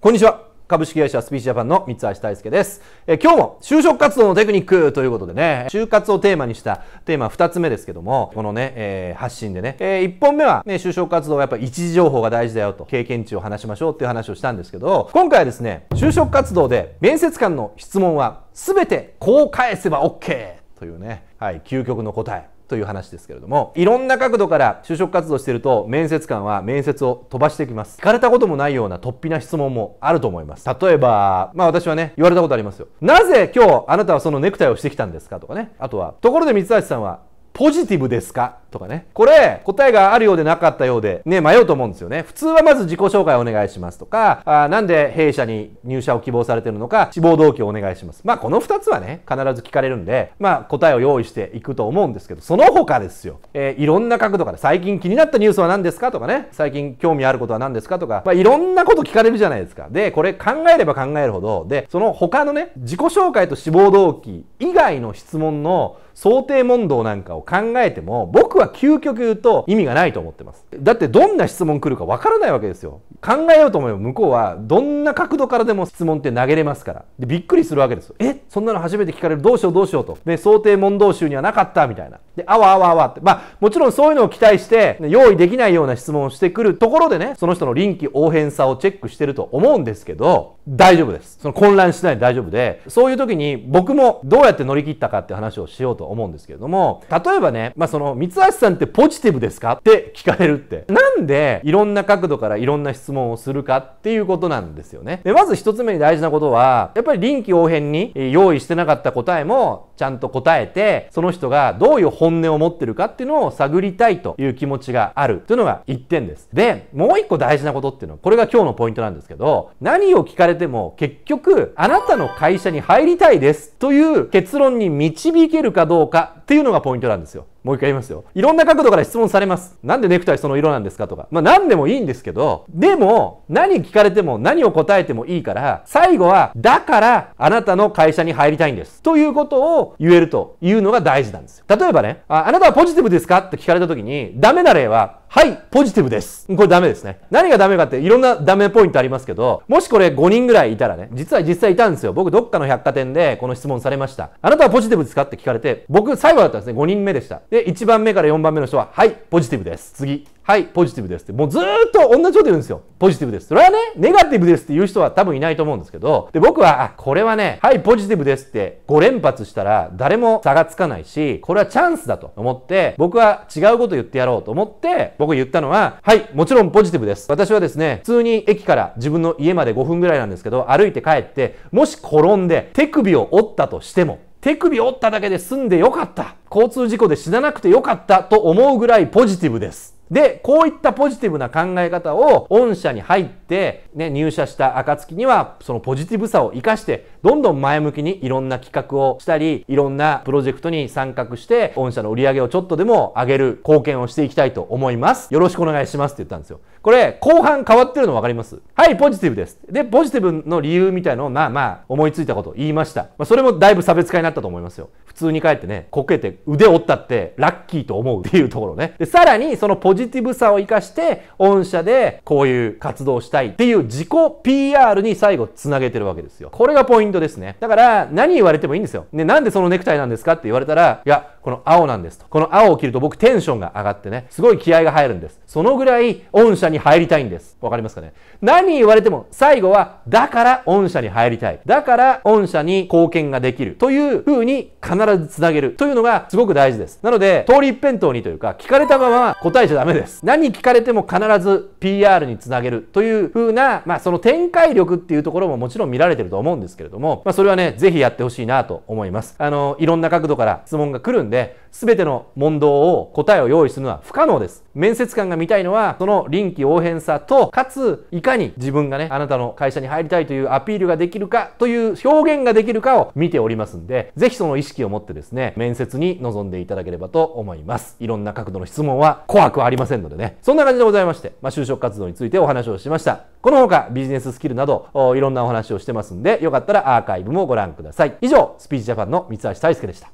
こんにちは。株式会社スピーチジャパンの三橋大輔です。え今日も就職活動のテクニックということでね、就活をテーマにしたテーマ2つ目ですけども、このね、えー、発信でね、えー、1本目はね、就職活動はやっぱ一時情報が大事だよと、経験値を話しましょうっていう話をしたんですけど、今回はですね、就職活動で面接官の質問は全てこう返せば OK というね、はい、究極の答え。という話ですけれどもいろんな角度から就職活動してると面接官は面接を飛ばしてきます聞かれたこともないような突飛な質問もあると思います例えばまあ私はね言われたことありますよなぜ今日あなたはそのネクタイをしてきたんですかとかねあとはところで三橋さんはポジティブですかとかね。これ、答えがあるようでなかったようで、ね、迷うと思うんですよね。普通はまず自己紹介をお願いしますとか、あなんで弊社に入社を希望されてるのか、志望動機をお願いします。まあ、この2つはね、必ず聞かれるんで、まあ、答えを用意していくと思うんですけど、その他ですよ。えー、いろんな角度から、最近気になったニュースは何ですかとかね、最近興味あることは何ですかとか、まあ、いろんなこと聞かれるじゃないですか。で、これ考えれば考えるほど、で、その他のね、自己紹介と志望動機以外の質問の想定問答なんかを考えても僕は究極言うと意味がないと思ってますだってどんな質問来るかわからないわけですよ考えようと思えば向こうはどんな角度からでも質問って投げれますからでびっくりするわけですよえそんなの初めて聞かれるどうしようどうしようとで想定問答集にはなかったみたいなで、あわあわあわって。まあ、もちろんそういうのを期待して、用意できないような質問をしてくるところでね、その人の臨機応変さをチェックしてると思うんですけど、大丈夫です。その混乱しないで大丈夫で、そういう時に僕もどうやって乗り切ったかって話をしようと思うんですけれども、例えばね、まあ、その、三橋さんってポジティブですかって聞かれるって。なんで、いろんな角度からいろんな質問をするかっていうことなんですよね。で、まず一つ目に大事なことは、やっぱり臨機応変に用意してなかった答えもちゃんと答えて、その人がどういう本本音を持ってるかっていうのを探りたいという気持ちがあるというのが1点です。で、もう1個大事なことっていうのは、これが今日のポイントなんですけど、何を聞かれても結局、あなたの会社に入りたいですという結論に導けるかどうかっていうのがポイントなんですよ。もう一回言いますよ。いろんな角度から質問されます。なんでネクタイその色なんですかとか。まあ何でもいいんですけど、でも何聞かれても何を答えてもいいから、最後は、だからあなたの会社に入りたいんです。ということを言えるというのが大事なんですよ。例えばね、ああなたはポジティブですかって聞かれた時に、ダメな例は、はい、ポジティブです。これダメですね。何がダメかっていろんなダメポイントありますけど、もしこれ5人ぐらいいたらね、実は実際いたんですよ。僕どっかの百貨店でこの質問されました。あなたはポジティブですかって聞かれて、僕最後だったんですね。5人目でした。で、1番目から4番目の人は、はい、ポジティブです。次。はい、ポジティブですって。もうずっと同じこと言うんですよ。ポジティブです。それはね、ネガティブですって言う人は多分いないと思うんですけど、で、僕は、あ、これはね、はい、ポジティブですって5連発したら誰も差がつかないし、これはチャンスだと思って、僕は違うこと言ってやろうと思って、僕言ったのは、はい、もちろんポジティブです。私はですね、普通に駅から自分の家まで5分ぐらいなんですけど、歩いて帰って、もし転んで手首を折ったとしても、手首折っただけで済んでよかった。交通事故で死ななくてよかったと思うぐらいポジティブです。で、こういったポジティブな考え方を、御社に入って、ね、入社した暁には、そのポジティブさを活かして、どんどん前向きにいろんな企画をしたり、いろんなプロジェクトに参画して、御社の売り上げをちょっとでも上げる貢献をしていきたいと思います。よろしくお願いしますって言ったんですよ。これ、後半変わってるの分かりますはい、ポジティブです。で、ポジティブの理由みたいのを、まあまあ、思いついたこと言いました。まあ、それもだいぶ差別化になったと思いますよ。通に帰ってね、こけて腕折ったってラッキーと思うっていうところね。で、さらにそのポジティブさを活かして、御社でこういう活動をしたいっていう自己 PR に最後つなげてるわけですよ。これがポイントですね。だから、何言われてもいいんですよ。ね、なんでそのネクタイなんですかって言われたら、いや、この青なんですと。この青を着ると僕テンションが上がってね、すごい気合が入るんです。そのぐらい御社に入りたいんです。わかりますかね何言われても最後は、だから御社に入りたい。だから御社に貢献ができる。という風に必ず繋げる。というのがすごく大事です。なので、通り一辺倒にというか、聞かれたまま答えちゃダメです。何聞かれても必ず PR につなげるという風な、まあその展開力っていうところももちろん見られてると思うんですけれども、まあそれはね、ぜひやってほしいなと思います。あの、いろんな角度から質問が来るんで、で、全ての問答を答えを用意するのは不可能です。面接官が見たいのは、その臨機応変さと、かつ、いかに自分がね、あなたの会社に入りたいというアピールができるかという表現ができるかを見ておりますんで、ぜひその意識を持ってですね、面接に臨んでいただければと思います。いろんな角度の質問は怖くありませんのでね。そんな感じでございまして、まあ、就職活動についてお話をしました。この他、ビジネススキルなど、いろんなお話をしてますんで、よかったらアーカイブもご覧ください。以上、スピーチジャパンの三橋大輔でした。